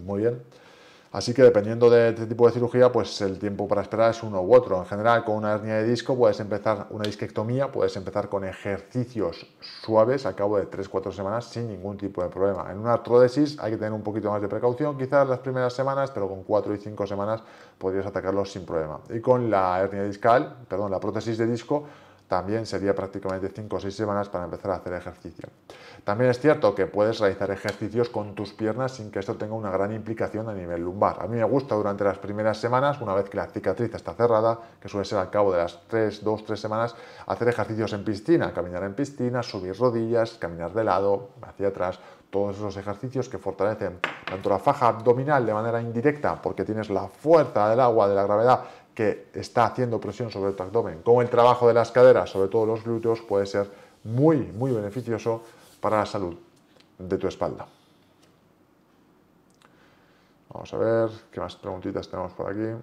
muy bien. Así que dependiendo de este tipo de cirugía, pues el tiempo para esperar es uno u otro. En general, con una hernia de disco puedes empezar una disquectomía, puedes empezar con ejercicios suaves a cabo de 3-4 semanas sin ningún tipo de problema. En una artrodesis hay que tener un poquito más de precaución, quizás las primeras semanas, pero con 4 y 5 semanas podrías atacarlos sin problema. Y con la hernia discal, perdón, la prótesis de disco, también sería prácticamente 5 o 6 semanas para empezar a hacer ejercicio. También es cierto que puedes realizar ejercicios con tus piernas sin que esto tenga una gran implicación a nivel lumbar. A mí me gusta durante las primeras semanas, una vez que la cicatriz está cerrada, que suele ser al cabo de las 3, 2, 3 semanas, hacer ejercicios en piscina, caminar en piscina, subir rodillas, caminar de lado, hacia atrás, todos esos ejercicios que fortalecen tanto la faja abdominal de manera indirecta, porque tienes la fuerza del agua, de la gravedad que está haciendo presión sobre tu abdomen, con el trabajo de las caderas, sobre todo los glúteos, puede ser muy, muy beneficioso para la salud de tu espalda. Vamos a ver qué más preguntitas tenemos por aquí.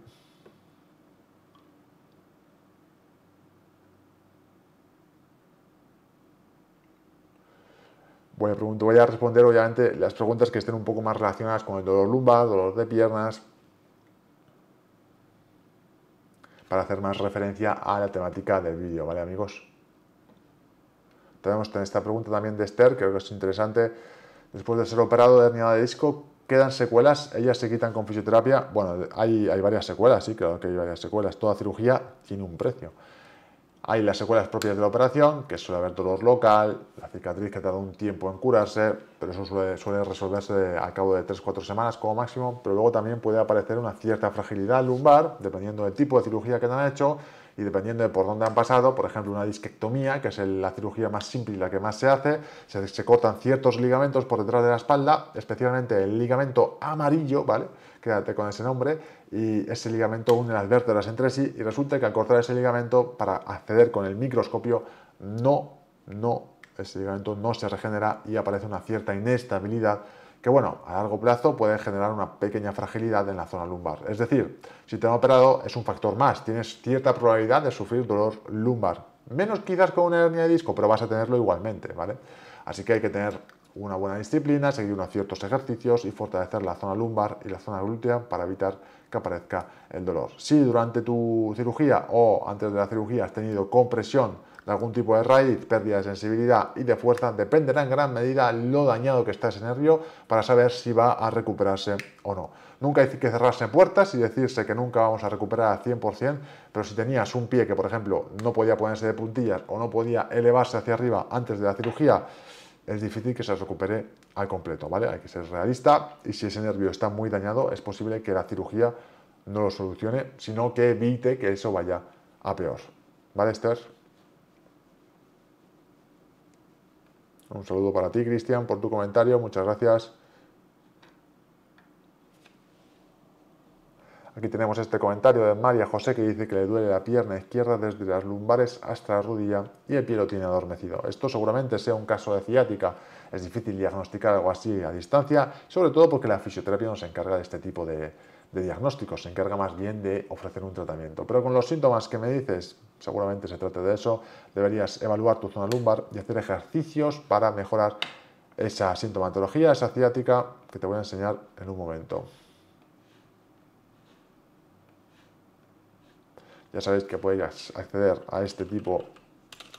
Bueno, pregunto, voy a responder obviamente las preguntas que estén un poco más relacionadas con el dolor lumbar, dolor de piernas, para hacer más referencia a la temática del vídeo, ¿vale amigos? Tenemos esta pregunta también de Esther, creo que es interesante. Después de ser operado de hernia de disco, ¿quedan secuelas? ¿Ellas se quitan con fisioterapia? Bueno, hay, hay varias secuelas, sí, claro que hay varias secuelas. Toda cirugía tiene un precio. Hay las secuelas propias de la operación, que suele haber dolor local, la cicatriz que ha tarda un tiempo en curarse, pero eso suele, resolverse al cabo de 3-4 semanas como máximo, pero luego también puede aparecer una cierta fragilidad lumbar, dependiendo del tipo de cirugía que te han hecho y dependiendo de por dónde han pasado, por ejemplo una disquectomía, que es la cirugía más simple y la que más se hace, se, se cortan ciertos ligamentos por detrás de la espalda, especialmente el ligamento amarillo, ¿vale? quédate con ese nombre, y ese ligamento une las vértebras entre sí y resulta que al cortar ese ligamento para acceder con el microscopio no, no, ese ligamento no se regenera y aparece una cierta inestabilidad que bueno, a largo plazo puede generar una pequeña fragilidad en la zona lumbar. Es decir, si te han operado es un factor más, tienes cierta probabilidad de sufrir dolor lumbar. Menos quizás con una hernia de disco, pero vas a tenerlo igualmente, ¿vale? Así que hay que tener una buena disciplina, seguir unos ciertos ejercicios y fortalecer la zona lumbar y la zona glútea para evitar que aparezca el dolor. Si durante tu cirugía o antes de la cirugía has tenido compresión de algún tipo de raíz, pérdida de sensibilidad y de fuerza, dependerá en gran medida lo dañado que está ese nervio para saber si va a recuperarse o no. Nunca hay que cerrarse puertas y decirse que nunca vamos a recuperar al 100%, pero si tenías un pie que, por ejemplo, no podía ponerse de puntillas o no podía elevarse hacia arriba antes de la cirugía, es difícil que se recupere al completo, ¿vale? Hay que ser realista y si ese nervio está muy dañado, es posible que la cirugía no lo solucione, sino que evite que eso vaya a peor. ¿Vale, Esther? Un saludo para ti, Cristian, por tu comentario. Muchas gracias. Aquí tenemos este comentario de María José que dice que le duele la pierna izquierda desde las lumbares hasta la rodilla y el pie lo tiene adormecido. Esto seguramente sea un caso de ciática. Es difícil diagnosticar algo así a distancia, sobre todo porque la fisioterapia no se encarga de este tipo de, de diagnósticos, se encarga más bien de ofrecer un tratamiento. Pero con los síntomas que me dices, seguramente se trate de eso, deberías evaluar tu zona lumbar y hacer ejercicios para mejorar esa sintomatología, esa ciática que te voy a enseñar en un momento. Ya sabéis que podéis acceder a este tipo,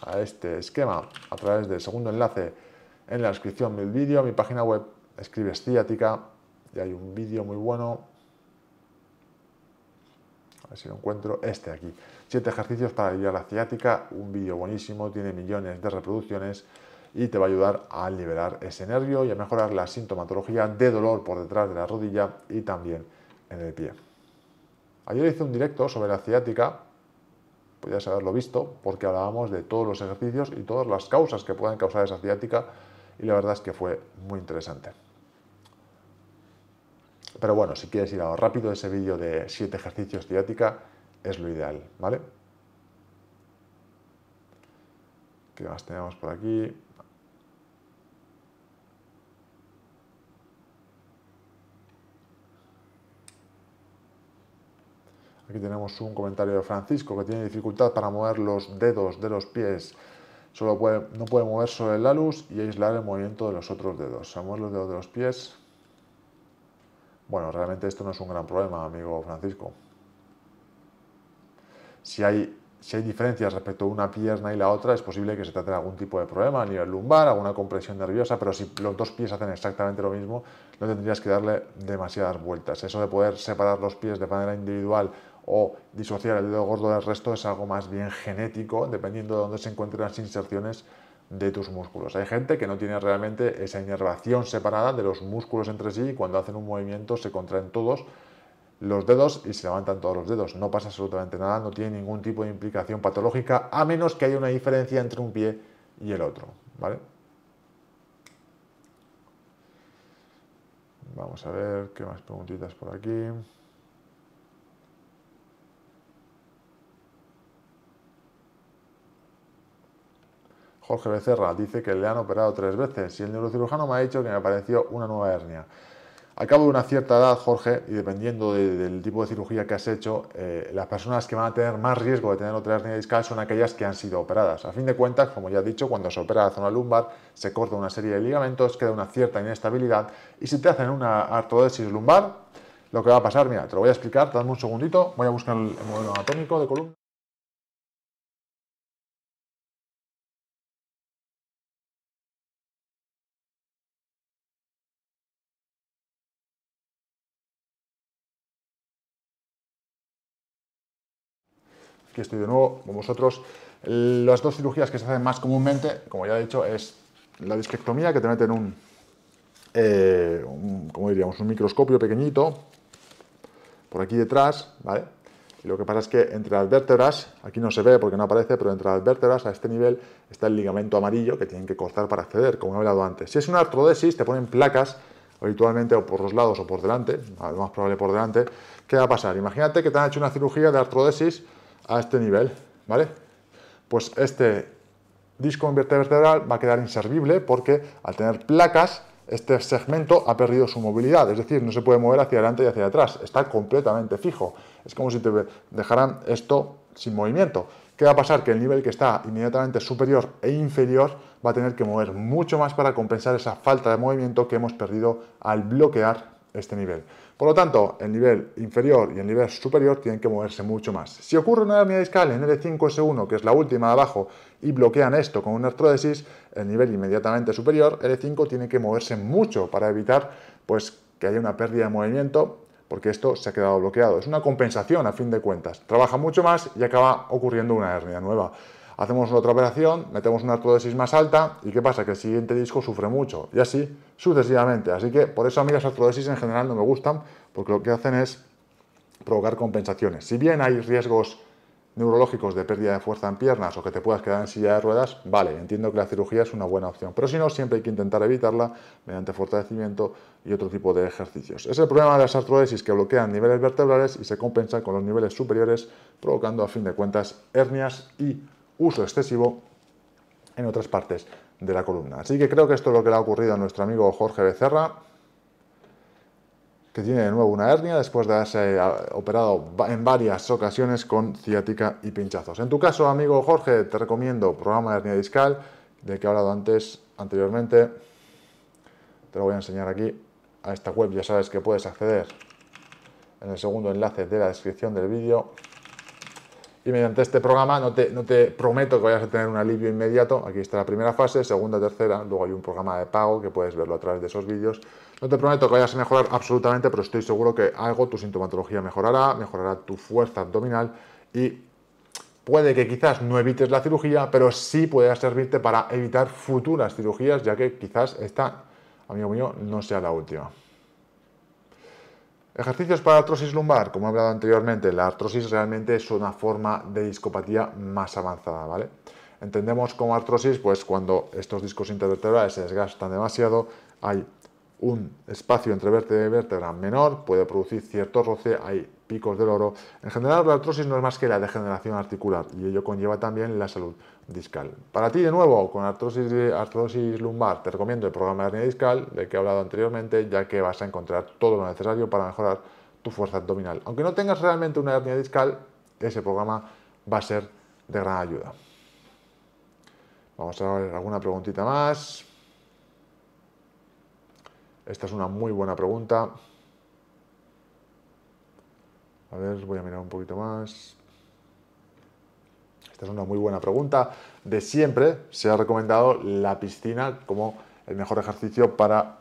a este esquema, a través del segundo enlace en la descripción del vídeo, mi página web, escribes ciática, y hay un vídeo muy bueno, a ver si lo encuentro, este aquí, Siete ejercicios para aliviar la ciática, un vídeo buenísimo, tiene millones de reproducciones, y te va a ayudar a liberar ese nervio y a mejorar la sintomatología de dolor por detrás de la rodilla y también en el pie. Ayer hice un directo sobre la ciática, podías haberlo visto, porque hablábamos de todos los ejercicios y todas las causas que puedan causar esa ciática, y la verdad es que fue muy interesante. Pero bueno, si quieres ir a lo rápido, ese vídeo de 7 ejercicios ciática es lo ideal, ¿vale? ¿Qué más tenemos por aquí? Aquí tenemos un comentario de Francisco que tiene dificultad para mover los dedos de los pies. Solo no puede mover sobre la luz y aislar el movimiento de los otros dedos. Se los dedos de los pies. Bueno, realmente esto no es un gran problema, amigo Francisco. Si hay, si hay diferencias respecto a una pierna y la otra, es posible que se trate de algún tipo de problema a nivel lumbar, alguna compresión nerviosa, pero si los dos pies hacen exactamente lo mismo, no tendrías que darle demasiadas vueltas. Eso de poder separar los pies de manera individual o disociar el dedo gordo del resto es algo más bien genético, dependiendo de dónde se encuentren las inserciones de tus músculos. Hay gente que no tiene realmente esa inervación separada de los músculos entre sí y cuando hacen un movimiento se contraen todos los dedos y se levantan todos los dedos. No pasa absolutamente nada, no tiene ningún tipo de implicación patológica a menos que haya una diferencia entre un pie y el otro, ¿vale? Vamos a ver qué más preguntitas por aquí. Jorge Becerra dice que le han operado tres veces y el neurocirujano me ha dicho que me apareció una nueva hernia. Al cabo de una cierta edad, Jorge, y dependiendo del tipo de cirugía que has hecho, eh, las personas que van a tener más riesgo de tener otra hernia discal son aquellas que han sido operadas. A fin de cuentas, como ya he dicho, cuando se opera la zona lumbar, se corta una serie de ligamentos, queda una cierta inestabilidad, y si te hacen una artrodesis lumbar, lo que va a pasar, mira, te lo voy a explicar, dame un segundito, voy a buscar el modelo anatómico de columna. que estoy de nuevo con vosotros. Las dos cirugías que se hacen más comúnmente, como ya he dicho, es la disquectomía, que te meten un, eh, como diríamos, un microscopio pequeñito por aquí detrás, ¿vale? Y lo que pasa es que entre las vértebras, aquí no se ve porque no aparece, pero entre las vértebras a este nivel está el ligamento amarillo que tienen que cortar para acceder, como he hablado antes. Si es una artrodesis, te ponen placas habitualmente o por los lados o por delante, lo más probable por delante. ¿Qué va a pasar? Imagínate que te han hecho una cirugía de artrodesis a este nivel, ¿vale? Pues este disco vertebral va a quedar inservible porque al tener placas, este segmento ha perdido su movilidad, es decir, no se puede mover hacia adelante y hacia atrás, está completamente fijo. Es como si te dejaran esto sin movimiento. ¿Qué va a pasar? Que el nivel que está inmediatamente superior e inferior va a tener que mover mucho más para compensar esa falta de movimiento que hemos perdido al bloquear este nivel. Por lo tanto, el nivel inferior y el nivel superior tienen que moverse mucho más. Si ocurre una hernia discal en L5S1, que es la última de abajo, y bloquean esto con una artrodesis, el nivel inmediatamente superior, L5, tiene que moverse mucho para evitar pues, que haya una pérdida de movimiento porque esto se ha quedado bloqueado. Es una compensación a fin de cuentas. Trabaja mucho más y acaba ocurriendo una hernia nueva. Hacemos otra operación, metemos una artrodesis más alta y ¿qué pasa? Que el siguiente disco sufre mucho y así sucesivamente. Así que por eso a mí las artrodesis en general no me gustan porque lo que hacen es provocar compensaciones. Si bien hay riesgos neurológicos de pérdida de fuerza en piernas o que te puedas quedar en silla de ruedas, vale, entiendo que la cirugía es una buena opción, pero si no, siempre hay que intentar evitarla mediante fortalecimiento y otro tipo de ejercicios. Es el problema de las artrodesis que bloquean niveles vertebrales y se compensan con los niveles superiores, provocando a fin de cuentas hernias y uso excesivo en otras partes de la columna. Así que creo que esto es lo que le ha ocurrido a nuestro amigo Jorge Becerra, que tiene de nuevo una hernia después de haberse eh, operado en varias ocasiones con ciática y pinchazos. En tu caso, amigo Jorge, te recomiendo programa de hernia discal, del que he hablado antes, anteriormente. Te lo voy a enseñar aquí. A esta web ya sabes que puedes acceder en el segundo enlace de la descripción del vídeo. Y mediante este programa no te, prometo que vayas a tener un alivio inmediato. Aquí está la primera fase, segunda, tercera. Luego hay un programa de pago que puedes verlo a través de esos vídeos. No te prometo que vayas a mejorar absolutamente, pero estoy seguro que algo, tu sintomatología mejorará, mejorará tu fuerza abdominal y puede que quizás no evites la cirugía, pero sí pueda servirte para evitar futuras cirugías, ya que quizás esta, amigo mío, no sea la última. Ejercicios para artrosis lumbar, como he hablado anteriormente, la artrosis realmente es una forma de discopatía más avanzada, ¿vale? Entendemos como artrosis, pues cuando estos discos intervertebrales se desgastan demasiado, hay un espacio entre vértebra y vértebra menor puede producir cierto roce, hay picos del oro. En general, la artrosis no es más que la degeneración articular y ello conlleva también la salud discal. Para ti, de nuevo, con artrosis, artrosis lumbar, te recomiendo el programa de hernia discal del que he hablado anteriormente, ya que vas a encontrar todo lo necesario para mejorar tu fuerza abdominal. Aunque no tengas realmente una hernia discal, ese programa va a ser de gran ayuda. Vamos a ver alguna preguntita más. Esta es una muy buena pregunta. A ver, voy a mirar un poquito más. Esta es una muy buena pregunta. De siempre se ha recomendado la piscina como el mejor ejercicio para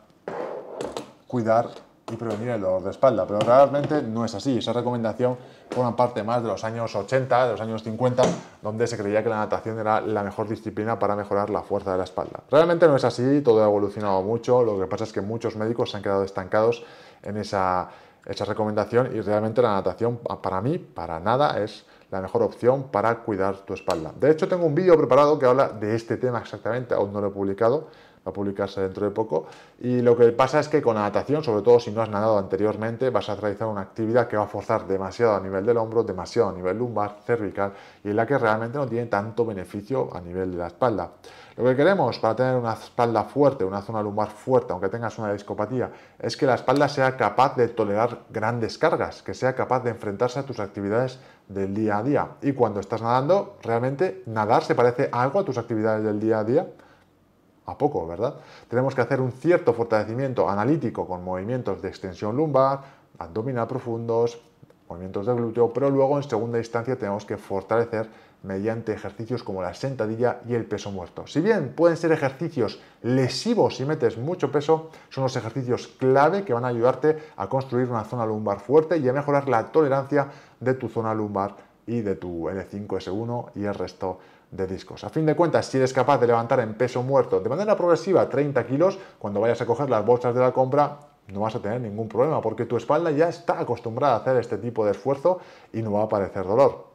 cuidar y prevenir el dolor de espalda. Pero realmente no es así. Esa recomendación forma parte más de los años 80, de los años 50, donde se creía que la natación era la mejor disciplina para mejorar la fuerza de la espalda. Realmente no es así, todo ha evolucionado mucho. Lo que pasa es que muchos médicos se han quedado estancados en esa, esa recomendación y realmente la natación para mí, para nada, es la mejor opción para cuidar tu espalda. De hecho, tengo un vídeo preparado que habla de este tema exactamente, aún no lo he publicado, va a publicarse dentro de poco. Y lo que pasa es que con la natación, sobre todo si no has nadado anteriormente, vas a realizar una actividad que va a forzar demasiado a nivel del hombro, demasiado a nivel lumbar, cervical y en la que realmente no tiene tanto beneficio a nivel de la espalda. Lo que queremos para tener una espalda fuerte, una zona lumbar fuerte, aunque tengas una discopatía, es que la espalda sea capaz de tolerar grandes cargas, que sea capaz de enfrentarse a tus actividades del día a día. Y cuando estás nadando, realmente nadar se parece algo a tus actividades del día a día a poco, ¿verdad? Tenemos que hacer un cierto fortalecimiento analítico con movimientos de extensión lumbar, abdominal profundos, movimientos de glúteo, pero luego en segunda instancia tenemos que fortalecer mediante ejercicios como la sentadilla y el peso muerto. Si bien pueden ser ejercicios lesivos si metes mucho peso, son los ejercicios clave que van a ayudarte a construir una zona lumbar fuerte y a mejorar la tolerancia de tu zona lumbar y de tu L5, S1 y el resto de discos. A fin de cuentas, si eres capaz de levantar en peso muerto de manera progresiva 30 kilos, cuando vayas a coger las bolsas de la compra, no vas a tener ningún problema porque tu espalda ya está acostumbrada a hacer este tipo de esfuerzo y no va a aparecer dolor.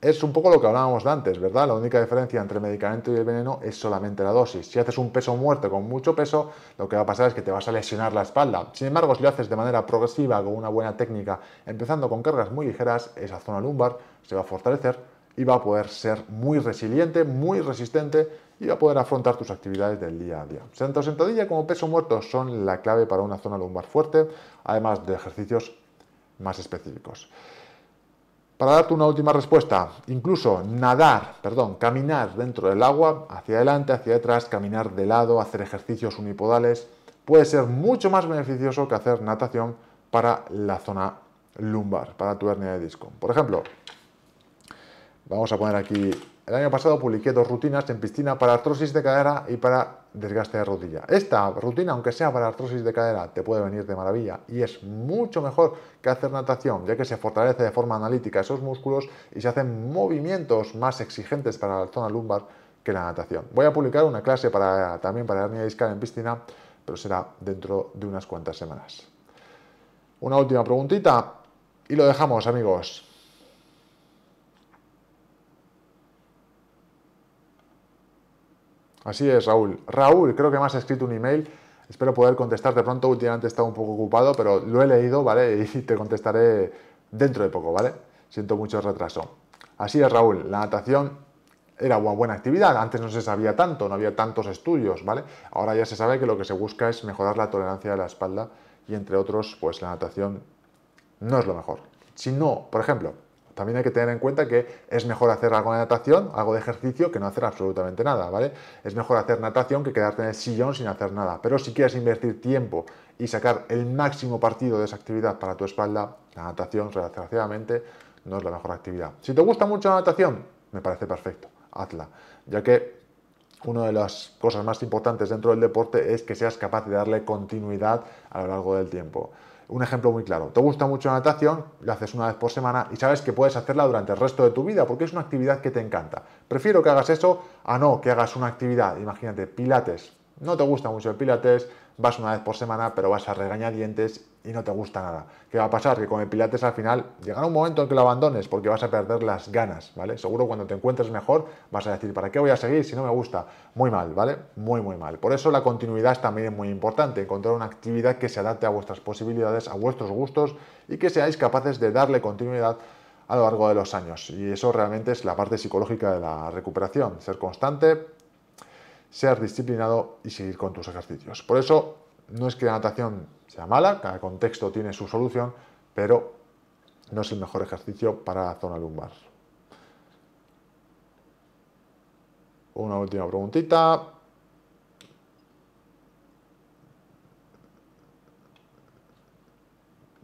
Es un poco lo que hablábamos de antes, ¿verdad? La única diferencia entre el medicamento y el veneno es solamente la dosis. Si haces un peso muerto con mucho peso, lo que va a pasar es que te vas a lesionar la espalda. Sin embargo, si lo haces de manera progresiva, con una buena técnica, empezando con cargas muy ligeras, esa zona lumbar se va a fortalecer y va a poder ser muy resiliente, muy resistente y va a poder afrontar tus actividades del día a día. Sentadillas sentadilla como peso muerto son la clave para una zona lumbar fuerte, además de ejercicios más específicos. Para darte una última respuesta, incluso nadar, perdón, caminar dentro del agua, hacia adelante, hacia atrás, caminar de lado, hacer ejercicios unipodales, puede ser mucho más beneficioso que hacer natación para la zona lumbar, para tu hernia de disco. Por ejemplo, Vamos a poner aquí, el año pasado publiqué dos rutinas en piscina para artrosis de cadera y para desgaste de rodilla. Esta rutina, aunque sea para artrosis de cadera, te puede venir de maravilla y es mucho mejor que hacer natación, ya que se fortalece de forma analítica esos músculos y se hacen movimientos más exigentes para la zona lumbar que la natación. Voy a publicar una clase también para hernia discal en piscina, pero será dentro de unas cuantas semanas. Una última preguntita y lo dejamos, amigos. Así es, Raúl. Raúl, creo que me has escrito un email. Espero poder contestarte pronto. Últimamente he estado un poco ocupado, pero lo he leído, ¿vale? Y te contestaré dentro de poco, ¿vale? Siento mucho el retraso. Así es, Raúl. La natación era una buena actividad. Antes no se sabía tanto, no había tantos estudios, ¿vale? Ahora ya se sabe que lo que se busca es mejorar la tolerancia de la espalda y entre otros, pues la natación no es lo mejor. Si no, por ejemplo, también hay que tener en cuenta que es mejor hacer algo de natación, algo de ejercicio, que no hacer absolutamente nada, ¿vale? Es mejor hacer natación que quedarte en el sillón sin hacer nada. Pero si quieres invertir tiempo y sacar el máximo partido de esa actividad para tu espalda, la natación, desgraciadamente, no es la mejor actividad. Si te gusta mucho la natación, me parece perfecto, hazla, ya que una de las cosas más importantes dentro del deporte es que seas capaz de darle continuidad a lo largo del tiempo. Un ejemplo muy claro. Te gusta mucho la natación, la haces una vez por semana y sabes que puedes hacerla durante el resto de tu vida porque es una actividad que te encanta. Prefiero que hagas eso a no que hagas una actividad, imagínate, pilates. No te gusta mucho el pilates, vas una vez por semana, pero vas a regañadientes y no te gusta nada. ¿Qué va a pasar? Que con el Pilates al final llegará un momento en que lo abandones porque vas a perder las ganas, ¿vale? Seguro cuando te encuentres mejor vas a decir, ¿para qué voy a seguir si no me gusta? Muy mal, ¿vale? Muy, muy mal. Por eso la continuidad también es muy importante, encontrar una actividad que se adapte a vuestras posibilidades, a vuestros gustos y que seáis capaces de darle continuidad a lo largo de los años. Y eso realmente es la parte psicológica de la recuperación, ser constante, ser disciplinado y seguir con tus ejercicios. Por eso no es que la natación sea mala, cada contexto tiene su solución, pero no es el mejor ejercicio para la zona lumbar. Una última preguntita.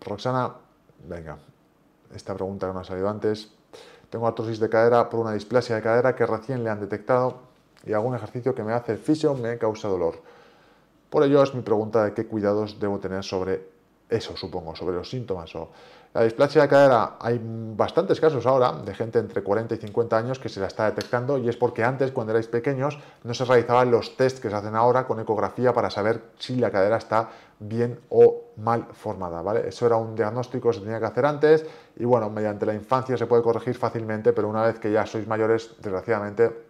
Roxana, venga, esta pregunta que me ha salido antes. Tengo artrosis de cadera por una displasia de cadera que recién le han detectado y algún ejercicio que me hace el fisio, me causa dolor. Por ello es mi pregunta de qué cuidados debo tener sobre eso, supongo, sobre los síntomas. O la displasia de cadera, hay bastantes casos ahora de gente entre 40 y 50 años que se la está detectando y es porque antes, cuando erais pequeños, no se realizaban los test que se hacen ahora con ecografía para saber si la cadera está bien o mal formada, ¿vale? Eso era un diagnóstico que se tenía que hacer antes y bueno, mediante la infancia se puede corregir fácilmente, pero una vez que ya sois mayores, desgraciadamente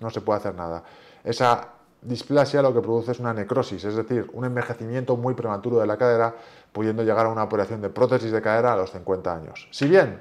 no se puede hacer nada. Esa displasia lo que produce es una necrosis, es decir, un envejecimiento muy prematuro de la cadera, pudiendo llegar a una operación de prótesis de cadera a los 50 años. Si bien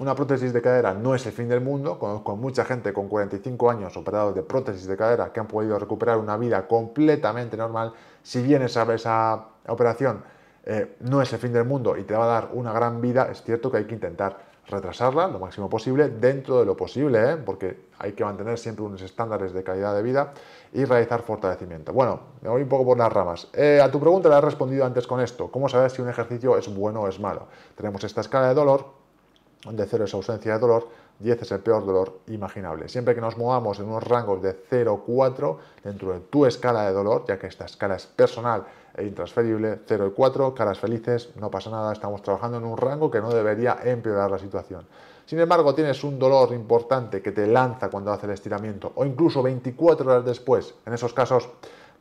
una prótesis de cadera no es el fin del mundo, conozco mucha gente con 45 años operados de prótesis de cadera que han podido recuperar una vida completamente normal, si bien esa, esa operación eh, no es el fin del mundo y te va a dar una gran vida, es cierto que hay que intentar retrasarla lo máximo posible dentro de lo posible, ¿eh? porque hay que mantener siempre unos estándares de calidad de vida y realizar fortalecimiento. Bueno, me voy un poco por las ramas. Eh, a tu pregunta la he respondido antes con esto. ¿Cómo saber si un ejercicio es bueno o es malo? Tenemos esta escala de dolor, donde 0 es ausencia de dolor, 10 es el peor dolor imaginable. Siempre que nos movamos en unos rangos de 0-4 dentro de tu escala de dolor, ya que esta escala es personal, e intransferible, 0 y 4, caras felices, no pasa nada, estamos trabajando en un rango que no debería empeorar la situación. Sin embargo, tienes un dolor importante que te lanza cuando hace el estiramiento o incluso 24 horas después. En esos casos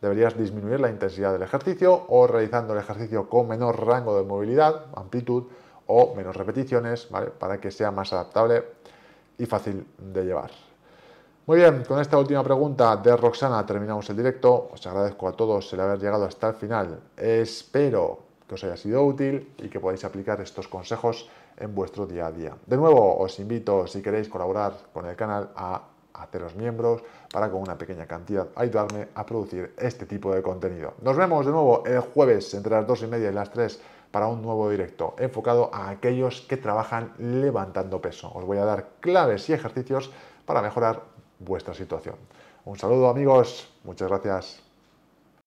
deberías disminuir la intensidad del ejercicio o realizando el ejercicio con menor rango de movilidad, amplitud o menos repeticiones, Para que sea más adaptable y fácil de llevar. Muy bien, con esta última pregunta de Roxana terminamos el directo. Os agradezco a todos el haber llegado hasta el final. Espero que os haya sido útil y que podáis aplicar estos consejos en vuestro día a día. De nuevo, os invito, si queréis colaborar con el canal, a haceros miembros para con una pequeña cantidad ayudarme a producir este tipo de contenido. Nos vemos de nuevo el jueves entre las 2 y media y las 3 para un nuevo directo enfocado a aquellos que trabajan levantando peso. Os voy a dar claves y ejercicios para mejorar vuestra situación. Un saludo amigos, muchas gracias.